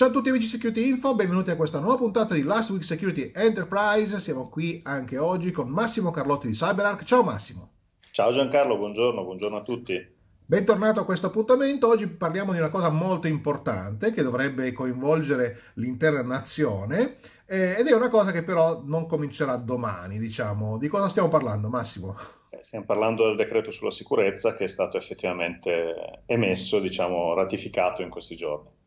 Ciao a tutti amici Security Info, benvenuti a questa nuova puntata di Last Week Security Enterprise. Siamo qui anche oggi con Massimo Carlotti di CyberArk. Ciao Massimo. Ciao Giancarlo, buongiorno, buongiorno a tutti. Bentornato a questo appuntamento. Oggi parliamo di una cosa molto importante che dovrebbe coinvolgere l'intera nazione eh, ed è una cosa che però non comincerà domani, diciamo. Di cosa stiamo parlando, Massimo? Eh, stiamo parlando del decreto sulla sicurezza che è stato effettivamente emesso, diciamo, ratificato in questi giorni.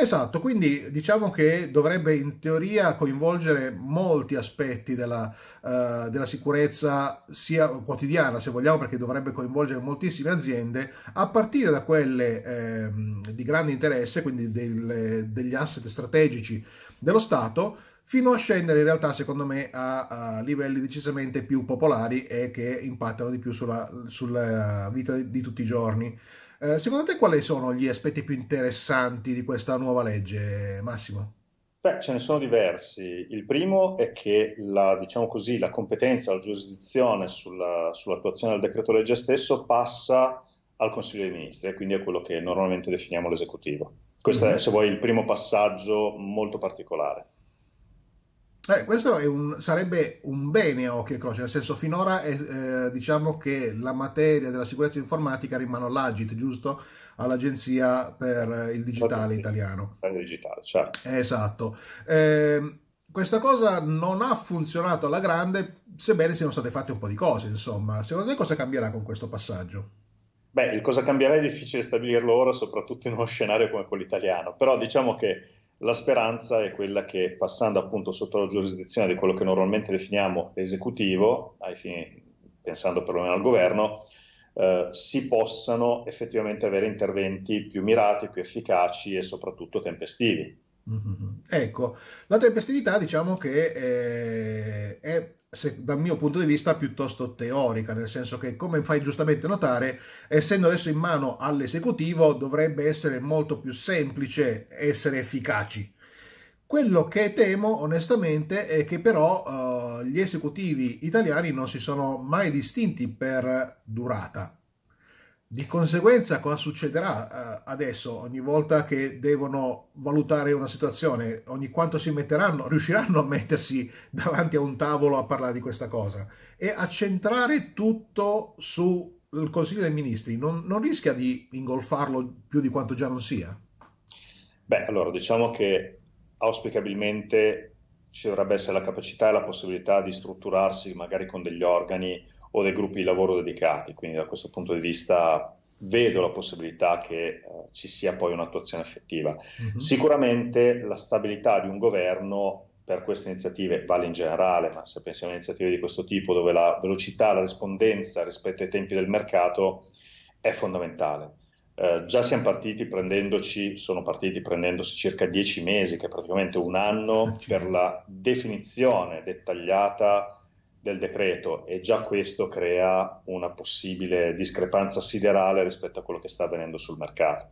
Esatto, quindi diciamo che dovrebbe in teoria coinvolgere molti aspetti della, uh, della, sicurezza sia quotidiana, se vogliamo, perché dovrebbe coinvolgere moltissime aziende, a partire da quelle eh, di grande interesse, quindi del, degli asset strategici dello Stato, fino a scendere in realtà secondo me a, a, livelli decisamente più popolari e che impattano di più sulla, sulla vita di, di tutti i giorni. Eh, secondo te quali sono gli aspetti più interessanti di questa nuova legge, Massimo? Beh, ce ne sono diversi. Il primo è che la, diciamo così, la competenza, la giurisdizione sulla, sull'attuazione del decreto legge stesso passa al Consiglio dei Ministri e eh, quindi a quello che normalmente definiamo l'esecutivo. Questo mm-hmm. è, mhm. se vuoi, il primo passaggio molto particolare. Sai, questo un, sarebbe un bene a occhio e croce, nel senso finora è, eh, diciamo che la materia della sicurezza informatica rimane all'Agit, giusto? All'Agenzia per il Digitale Italiano. Per il Digitale, certo. Esatto. Eh, questa cosa non ha funzionato alla grande, sebbene siano state fatte un po' di cose, insomma. Secondo te cosa cambierà con questo passaggio? Beh, il cosa cambierà è difficile stabilirlo ora, soprattutto in uno scenario come quello italiano, però diciamo che la speranza è quella che passando appunto sotto la giurisdizione di quello che normalmente definiamo esecutivo, fini, pensando perlomeno al governo, eh, si possano effettivamente avere interventi più mirati, più efficaci e soprattutto tempestivi. Mm-hmm. Ecco, la tempestività diciamo che è, eh, è se, dal mio punto di vista piuttosto teorica, nel senso che come fai giustamente notare, essendo adesso in mano all'esecutivo dovrebbe essere molto più semplice essere efficaci. Quello che temo onestamente è che però uh, gli esecutivi italiani non si sono mai distinti per durata, di conseguenza cosa succederà eh, adesso ogni volta che devono valutare una situazione? Ogni quanto si metteranno, riusciranno a mettersi davanti a un tavolo a parlare di questa cosa? E a centrare tutto sul Consiglio dei Ministri non, non rischia di ingolfarlo più di quanto già non sia? Beh, allora diciamo che auspicabilmente ci dovrebbe essere la capacità e la possibilità di strutturarsi magari con degli organi o dei gruppi di lavoro dedicati, quindi da questo punto di vista vedo la possibilità che eh, ci sia poi un'attuazione effettiva. Mm-hmm. Sicuramente la stabilità di un governo per queste iniziative vale in generale, ma se pensiamo a iniziative di questo tipo dove la velocità, la rispondenza rispetto ai tempi del mercato è fondamentale. Eh, già siamo partiti prendendoci, sono partiti prendendosi circa dieci mesi, che è praticamente un anno, per la definizione dettagliata del decreto e già questo crea una possibile discrepanza siderale rispetto a quello che sta avvenendo sul mercato.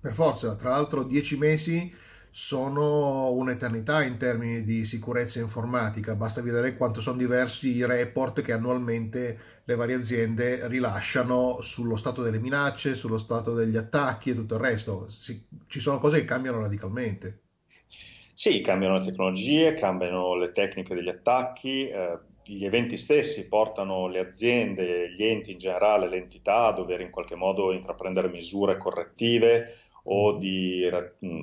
Per forza, tra l'altro dieci mesi sono un'eternità in termini di sicurezza informatica, basta vedere quanto sono diversi i report che annualmente le varie aziende rilasciano sullo stato delle minacce, sullo stato degli attacchi e tutto il resto. Si, ci sono cose che cambiano radicalmente. Sì, cambiano le tecnologie, cambiano le tecniche degli attacchi, eh, gli eventi stessi portano le aziende, gli enti in generale, le entità a dover in qualche modo intraprendere misure correttive o di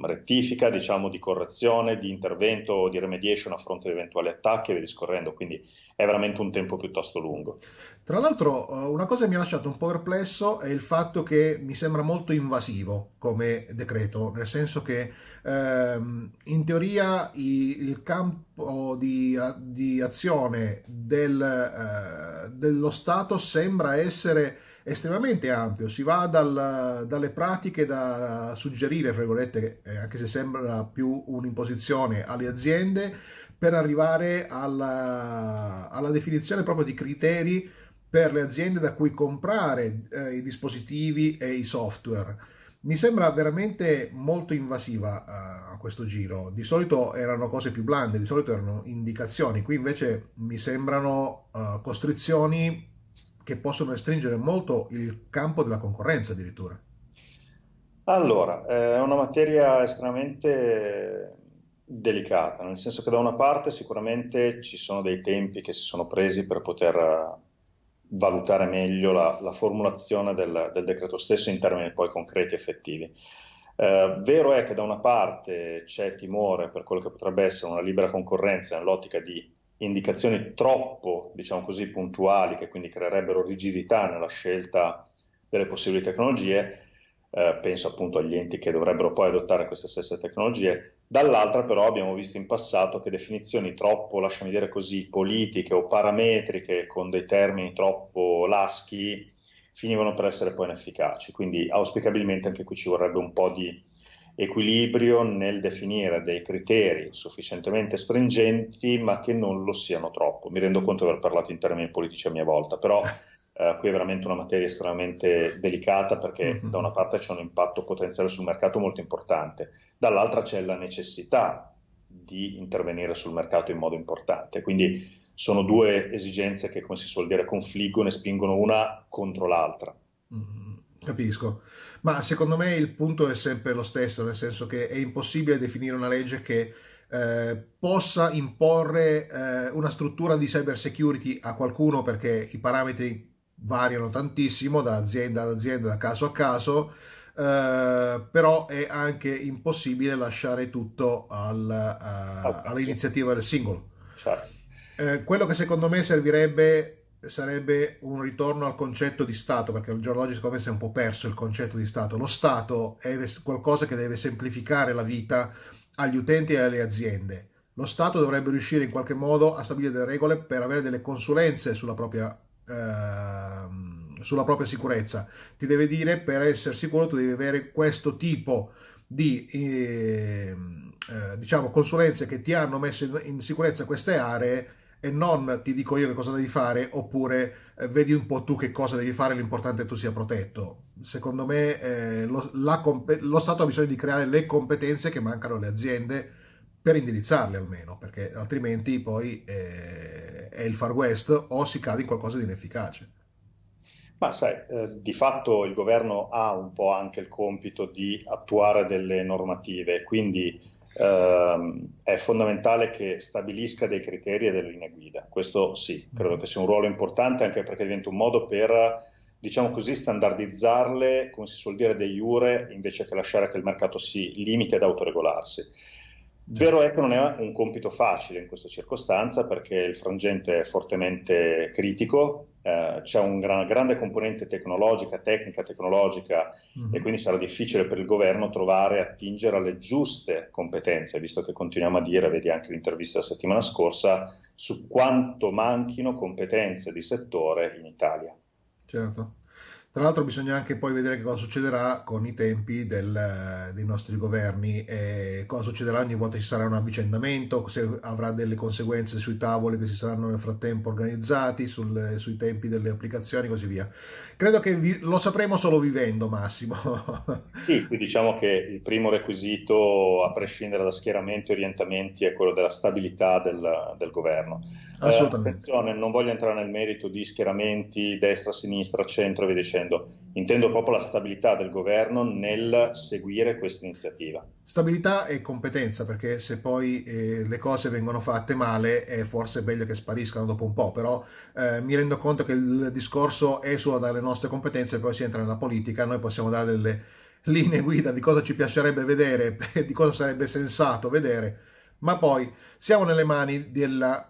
rettifica, diciamo, di correzione, di intervento o di remediation a fronte di eventuali attacchi e via discorrendo, quindi è veramente un tempo piuttosto lungo. Tra l'altro eh, una cosa che mi ha lasciato un po' perplesso è il fatto che mi sembra molto invasivo come decreto, nel senso che ehm, in teoria il campo di, di azione del, eh, dello Stato sembra essere estremamente ampio, si va dal, dalle pratiche da suggerire, fra virgolette, eh, anche se sembra più un'imposizione alle aziende, per arrivare alla, alla definizione proprio di criteri per le aziende da cui comprare eh, i dispositivi e i software. Mi sembra veramente molto invasiva eh, a questo giro. Di solito erano cose più blande, di solito erano indicazioni, qui invece mi sembrano uh, costrizioni che possono restringere molto il campo della concorrenza addirittura. Allora, eh, è una materia estremamente delicata, nel senso che da una parte sicuramente ci sono dei tempi che si sono presi per poter eh, valutare meglio la, la formulazione del, del, decreto stesso in termini poi concreti e effettivi. Eh, vero è che da una parte c'è timore per quello che potrebbe essere una libera concorrenza nell'ottica di indicazioni troppo, diciamo così, puntuali, che quindi creerebbero rigidità nella scelta delle possibili tecnologie, eh, penso appunto agli enti che dovrebbero poi adottare queste stesse tecnologie, dall'altra però abbiamo visto in passato che definizioni troppo, lasciami dire così, politiche o parametriche con dei termini troppo laschi finivano per essere poi inefficaci, quindi auspicabilmente anche qui ci vorrebbe un po' di equilibrio nel definire dei criteri sufficientemente stringenti ma che non lo siano troppo. Mi rendo conto di aver parlato in termini politici a mia volta, però eh, qui è veramente una materia estremamente delicata perché mm-hmm. da una parte c'è un impatto potenziale sul mercato molto importante, dall'altra c'è la necessità di intervenire sul mercato in modo importante. Quindi sono due esigenze che, come si suol dire, confliggono e spingono una contro l'altra. Mm-hmm. Capisco, ma secondo me il punto è sempre lo stesso, nel senso che è impossibile definire una legge che eh, possa imporre eh, una struttura di cyber security a qualcuno perché i parametri variano tantissimo da azienda ad azienda, da caso a caso, eh, però è anche impossibile lasciare tutto al, eh, a, all'iniziativa del singolo. Certo. Eh, quello che secondo me servirebbe sarebbe un ritorno al concetto di Stato, perché al giorno d'oggi secondo me si è un po' perso il concetto di Stato. Lo Stato è qualcosa che deve semplificare la vita agli utenti e alle aziende. Lo Stato dovrebbe riuscire in qualche modo a stabilire delle regole per avere delle consulenze sulla propria, eh, sulla propria sicurezza. Ti deve dire, per essere sicuro, tu devi avere questo tipo di eh, eh, diciamo, consulenze che ti hanno messo in, in sicurezza queste aree e non ti dico io che cosa devi fare oppure eh, vedi un po' tu che cosa devi fare, l'importante è che tu sia protetto. Secondo me eh, lo, comp- lo, Stato ha bisogno di creare le competenze che mancano alle aziende per indirizzarle almeno, perché altrimenti poi eh, è il far west o si cade in qualcosa di inefficace. Ma sai, eh, di fatto il governo ha un po' anche il compito di attuare delle normative, quindi ehm, è fondamentale che stabilisca dei criteri e delle linee guida. Questo sì, credo mm. che sia un ruolo importante anche perché diventa un modo per, diciamo così, standardizzarle, come si suol dire, de jure, invece che lasciare che il mercato si limiti ad autoregolarsi. Vero è che non è un compito facile in questa circostanza perché il frangente è fortemente critico, eh, c'è una grande componente tecnologica, tecnica, tecnologica mm-hmm. e quindi sarà difficile per il governo trovare, e attingere alle giuste competenze, visto che continuiamo a dire, vedi anche l'intervista della settimana scorsa, su quanto manchino competenze di settore in Italia. Certo. Tra l'altro bisogna anche poi vedere che cosa succederà con i tempi del, eh, dei nostri governi e cosa succederà ogni volta che ci sarà un avvicendamento, se avrà delle conseguenze sui tavoli che si saranno nel frattempo organizzati, sul, sui tempi delle applicazioni e così via. Credo che vi, lo sapremo solo vivendo, Massimo. sì, qui diciamo che il primo requisito, a prescindere da schieramenti e orientamenti, è quello della stabilità del, del governo. Assolutamente. Eh, attenzione, non voglio entrare nel merito di schieramenti destra, sinistra, centro e via dicendo intendo. Intendo proprio la stabilità del governo nel seguire questa iniziativa. Stabilità e competenza, perché se poi eh, le cose vengono fatte male è forse meglio che spariscano dopo un po', però eh, mi rendo conto che il discorso esula dalle nostre competenze e poi si entra nella politica, noi possiamo dare delle linee guida di cosa ci piacerebbe vedere, di cosa sarebbe sensato vedere, ma poi siamo nelle mani della,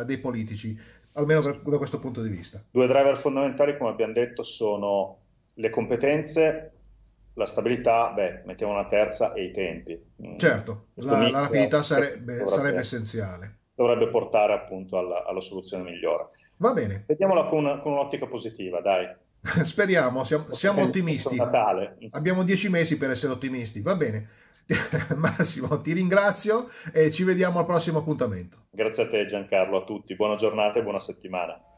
eh, dei politici almeno per, da questo punto di vista. Due driver fondamentali, come abbiamo detto, sono le competenze, la stabilità, beh, mettiamo una terza e i tempi. Mm. Certo, la, la, rapidità sarebbe, dovrebbe, sarebbe, essenziale. Dovrebbe portare appunto alla, alla soluzione migliore. Va bene. Vediamola con, con un'ottica positiva, dai. Speriamo, siamo, siamo ottimisti. Abbiamo dieci mesi per essere ottimisti, va bene. Massimo, ti ringrazio e ci vediamo al prossimo appuntamento. Grazie a te Giancarlo, a tutti, buona giornata e buona settimana.